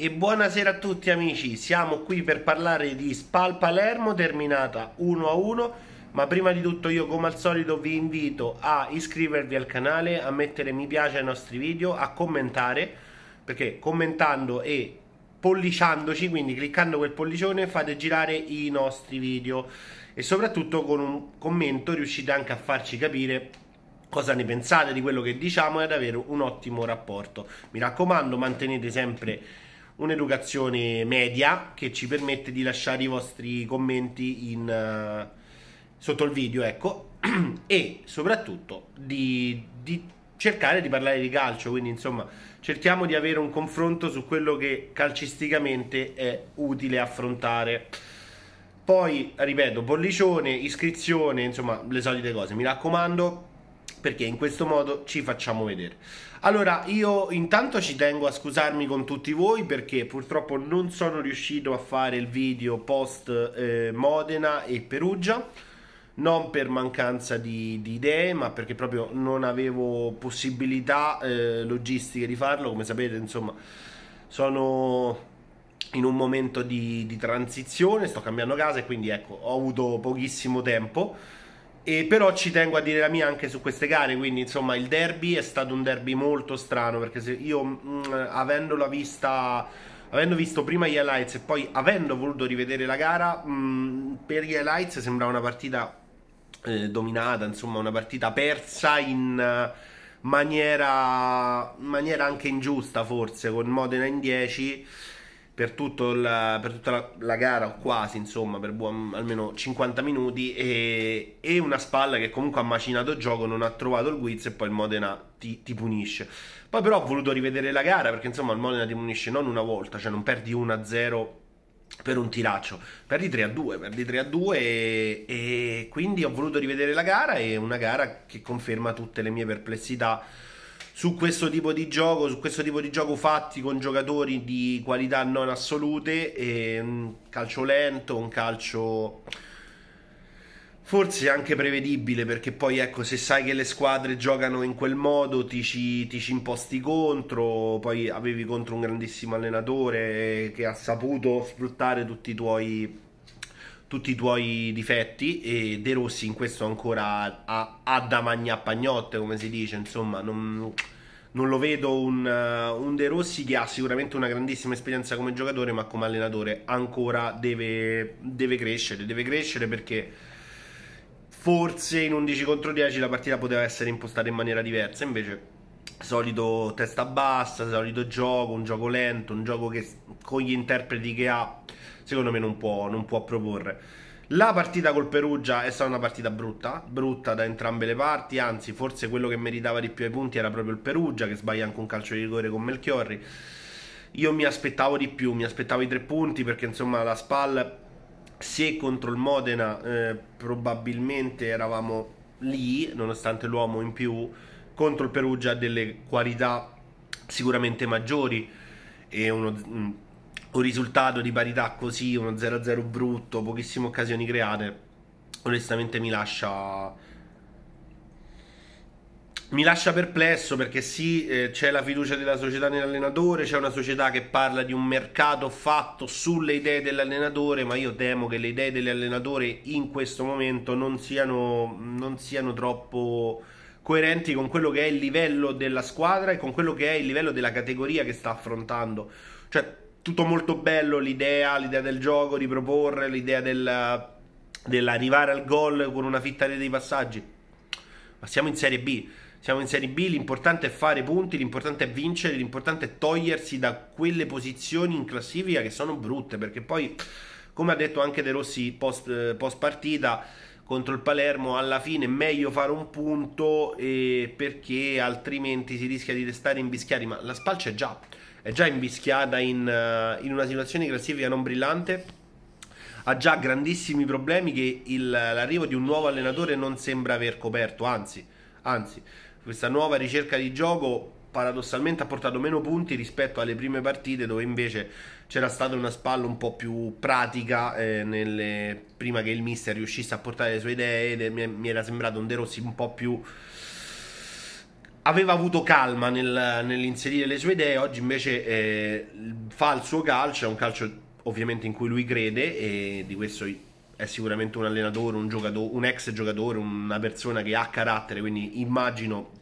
E buonasera a tutti amici, siamo qui per parlare di Spal Palermo terminata 1 a 1 ma prima di tutto io come al solito vi invito a iscrivervi al canale, a mettere mi piace ai nostri video, a commentare perché commentando e polliciandoci, quindi cliccando quel pollicione fate girare i nostri video e soprattutto con un commento riuscite anche a farci capire cosa ne pensate di quello che diciamo e ad avere un ottimo rapporto. Mi raccomando mantenete sempre un'educazione media che ci permette di lasciare i vostri commenti in, uh, sotto il video, ecco, e soprattutto di, di cercare di parlare di calcio, quindi insomma cerchiamo di avere un confronto su quello che calcisticamente è utile affrontare. Poi, ripeto, bollicione, iscrizione, insomma, le solite cose. Mi raccomando, perché in questo modo ci facciamo vedere. Allora, io intanto ci tengo a scusarmi con tutti voi perché purtroppo non sono riuscito a fare il video post eh, Modena e Perugia, non per mancanza di, di, idee, ma perché proprio non avevo possibilità eh, logistiche di farlo, come sapete, insomma, sono in un momento di, di transizione, sto cambiando casa e quindi ecco, ho avuto pochissimo tempo e però ci tengo a dire la mia anche su queste gare, quindi insomma il derby è stato un derby molto strano perché se io mh, mm, avendola vista avendo visto prima gli highlights e poi avendo voluto rivedere la gara, mh, mm, per gli highlights sembrava una partita eh, dominata, insomma una partita persa in eh, maniera, maniera anche ingiusta forse, con Modena in 10 per, la, per tutta la, la, gara, o quasi insomma, per buon, almeno 50 minuti. E, e, una spalla che comunque ha macinato il gioco, non ha trovato il guizzo e poi il Modena ti, ti, punisce. Poi, però, ho voluto rivedere la gara perché insomma, il Modena ti punisce non una volta, cioè non perdi 1-0 per un tiraccio, perdi 3 a 2, perdi 3 a 2 e, e, quindi ho voluto rivedere la gara e una gara che conferma tutte le mie perplessità su questo tipo di gioco, su questo tipo di gioco fatti con giocatori di qualità non assolute, e un mm, calcio lento, un calcio forse anche prevedibile perché poi ecco se sai che le squadre giocano in quel modo ti ci, ti ci imposti contro poi avevi contro un grandissimo allenatore eh, che ha saputo sfruttare tutti i tuoi tutti i tuoi difetti e De Rossi in questo ancora ha, ha da magna pagnotte come si dice insomma non, non lo vedo un, eh, un, De Rossi che ha sicuramente una grandissima esperienza come giocatore ma come allenatore ancora deve, deve crescere deve crescere perché forse in 11 contro 10 la partita poteva essere impostata in maniera diversa invece solito testa bassa, solito gioco, un gioco lento, un gioco che con gli interpreti che ha, secondo me non può, non può proporre. La partita col Perugia è stata una partita brutta, brutta da entrambe le parti, anzi forse quello che meritava di più ai punti era proprio il Perugia che sbaglia anche un calcio di rigore con Melchiorri. Io mi aspettavo di più, mi aspettavo i tre punti perché insomma la SPAL se contro il Modena eh, probabilmente eravamo lì, nonostante l'uomo in più, contro il Perugia ha delle qualità sicuramente maggiori e uno, mm, un risultato di parità così, uno 0-0 brutto, pochissime occasioni create, onestamente mi lascia mi lascia perplesso perché sì, eh, c'è la fiducia della società nell'allenatore, c'è una società che parla di un mercato fatto sulle idee dell'allenatore, ma io temo che le idee dell'allenatore in questo momento non siano, non siano troppo coerenti con quello che è il livello della squadra e con quello che è il livello della categoria che sta affrontando. Cioè, tutto molto bello l'idea, l'idea del gioco, riproporre, l'idea del, dell'arrivare al gol con una fitta rete di passaggi. Ma siamo in Serie B. Siamo in Serie B, l'importante è fare punti, l'importante è vincere, l'importante è togliersi da quelle posizioni in classifica che sono brutte, perché poi, come ha detto anche De Rossi post, eh, post partita, contro il Palermo alla fine è meglio fare un punto eh, perché altrimenti si rischia di restare imbischiati ma la Spalcia è già, è già imbischiata in, uh, in, una situazione di classifica non brillante ha già grandissimi problemi che il, l'arrivo di un nuovo allenatore non sembra aver coperto anzi, anzi questa nuova ricerca di gioco paradossalmente ha portato meno punti rispetto alle prime partite dove invece c'era stata una spalla un po' più pratica eh, nelle... prima che il mister riuscisse a portare le sue idee mi era sembrato un De Rossi un po' più aveva avuto calma nel, nell'inserire le sue idee oggi invece eh, fa il suo calcio è un calcio ovviamente in cui lui crede e di questo è sicuramente un allenatore, un, giocatore, un ex giocatore, una persona che ha carattere, quindi immagino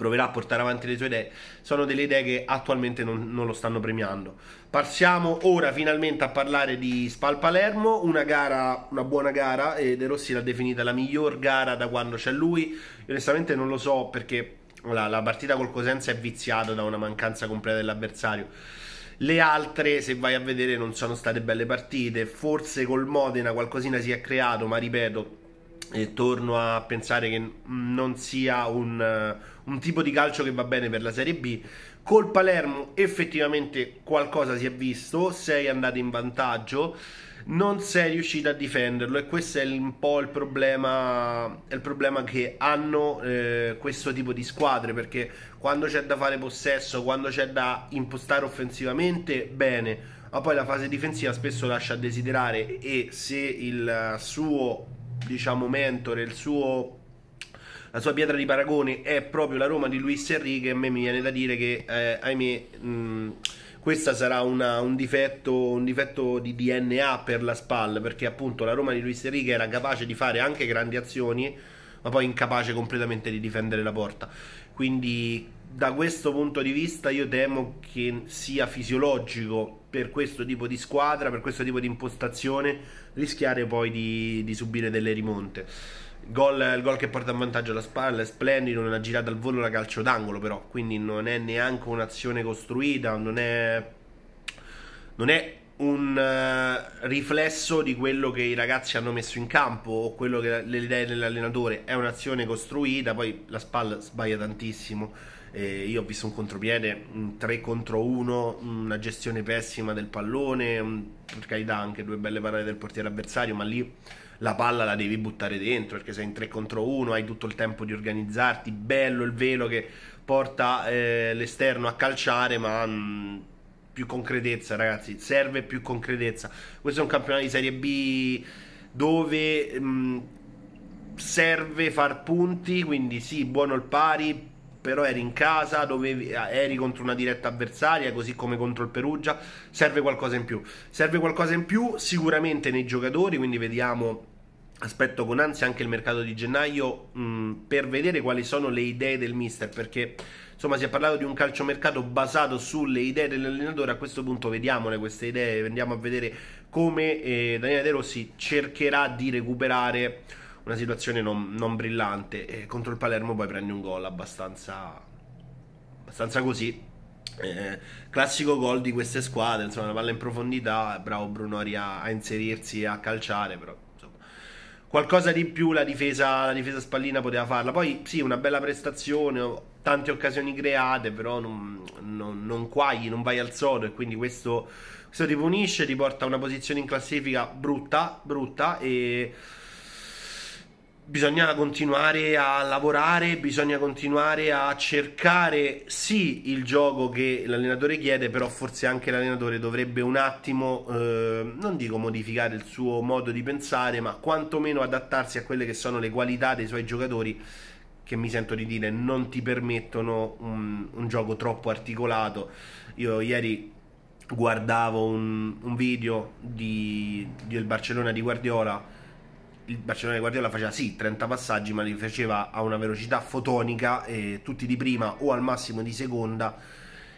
proverà a portare avanti le sue idee, sono delle idee che attualmente non, non lo stanno premiando. Passiamo ora finalmente a parlare di Spal Palermo, una gara, una buona gara, e De Rossi l'ha definita la miglior gara da quando c'è lui, Io onestamente non lo so perché la, la partita col Cosenza è viziata da una mancanza completa dell'avversario. Le altre, se vai a vedere, non sono state belle partite. Forse col Modena qualcosina si è creato, ma ripeto, e torno a pensare che non sia un, un, tipo di calcio che va bene per la Serie B. Col Palermo effettivamente qualcosa si è visto, sei andato in vantaggio, non sei riuscito a difenderlo e questo è un po' il problema, il problema che hanno eh, questo tipo di squadre perché quando c'è da fare possesso, quando c'è da impostare offensivamente, bene, ma poi la fase difensiva spesso lascia a desiderare e se il suo diciamo, mentore, il suo, la sua pietra di paragone è proprio la Roma di Luis Enrique. A me mi viene da dire che, eh, ahimè, mh, questo sarà una, un, difetto, un, difetto, di DNA per la SPAL, perché appunto la Roma di Luis Enrique era capace di fare anche grandi azioni, ma poi incapace completamente di difendere la porta. Quindi da questo punto di vista io temo che sia fisiologico per questo tipo di squadra, per questo tipo di impostazione, rischiare poi di, di subire delle rimonte. Gol, il gol che porta in vantaggio la spalla è splendido, non ha girato al volo, la calcio d'angolo però, quindi non è neanche un'azione costruita, non è, non è un uh, riflesso di quello che i ragazzi hanno messo in campo o quello che le idee dell'allenatore è un'azione costruita, poi la spalla sbaglia tantissimo. Eh, io ho visto un contropiede, 3 contro 1, una gestione pessima del pallone, un, per carità anche due belle parole del portiere avversario, ma lì la palla la devi buttare dentro perché sei in 3 contro 1, hai tutto il tempo di organizzarti, bello il velo che porta eh, l'esterno a calciare, ma mh, mm, più concretezza, ragazzi. Serve più concretezza. Questo è un campionato di Serie B dove mh, mm, serve far punti, quindi sì, buono il pari, però eri in casa, dovevi, eh, eri contro una diretta avversaria, così come contro il Perugia, serve qualcosa in più. Serve qualcosa in più sicuramente nei giocatori, quindi vediamo, aspetto con ansia anche il mercato di gennaio mh, mm, per vedere quali sono le idee del mister, perché insomma si è parlato di un calciomercato basato sulle idee dell'allenatore, a questo punto vediamone queste idee, andiamo a vedere come eh, Daniele De Rossi cercherà di recuperare una situazione non, non brillante eh, contro il Palermo poi prende un gol abbastanza, abbastanza così eh, classico gol di queste squadre, insomma, la palla in profondità, bravo Brunori a, a inserirsi e a calciare, però qualcosa di più la difesa, la difesa spallina poteva farla. Poi sì, una bella prestazione, tante occasioni create, però non, non, non quagli, non vai al sodo e quindi questo, questo ti punisce, ti porta a una posizione in classifica brutta, brutta e bisogna continuare a lavorare, bisogna continuare a cercare sì il gioco che l'allenatore chiede, però forse anche l'allenatore dovrebbe un attimo, eh, non dico modificare il suo modo di pensare, ma quantomeno adattarsi a quelle che sono le qualità dei suoi giocatori che mi sento di dire non ti permettono un, un gioco troppo articolato. Io ieri guardavo un, un video di, del Barcellona di Guardiola il Barcellona di Guardiola faceva sì 30 passaggi ma li faceva a una velocità fotonica eh, tutti di prima o al massimo di seconda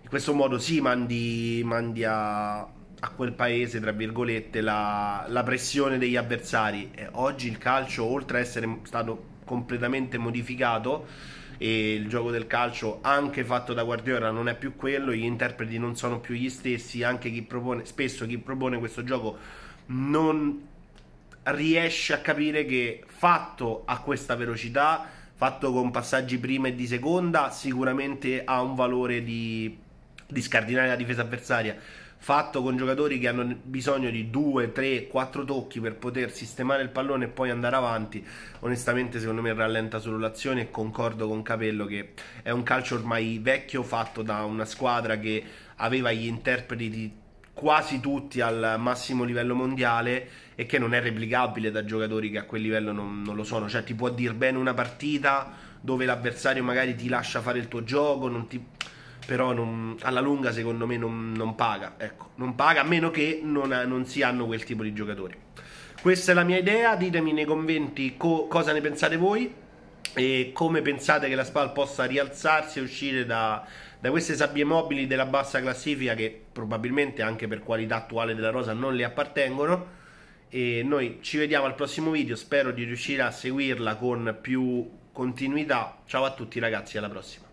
in questo modo sì mandi, mandi a, a, quel paese tra virgolette la, la pressione degli avversari e oggi il calcio oltre a essere stato completamente modificato e il gioco del calcio anche fatto da Guardiola non è più quello, gli interpreti non sono più gli stessi, anche chi propone, spesso chi propone questo gioco non riesce a capire che fatto a questa velocità, fatto con passaggi prima e di seconda, sicuramente ha un valore di, di scardinare la difesa avversaria. Fatto con giocatori che hanno bisogno di 2, 3, 4 tocchi per poter sistemare il pallone e poi andare avanti, onestamente secondo me rallenta solo l'azione e concordo con Capello che è un calcio ormai vecchio fatto da una squadra che aveva gli interpreti quasi tutti al massimo livello mondiale e che non è replicabile da giocatori che a quel livello non, non lo sono. Cioè ti può dir bene una partita dove l'avversario magari ti lascia fare il tuo gioco, ti... però non, alla lunga secondo me non, non, paga, ecco, non paga a meno che non, non, si hanno quel tipo di giocatori. Questa è la mia idea, ditemi nei commenti co- cosa ne pensate voi e come pensate che la SPAL possa rialzarsi e uscire da, da queste sabbie mobili della bassa classifica che probabilmente anche per qualità attuale della rosa non le appartengono e noi ci vediamo al prossimo video spero di riuscire a seguirla con più continuità ciao a tutti ragazzi alla prossima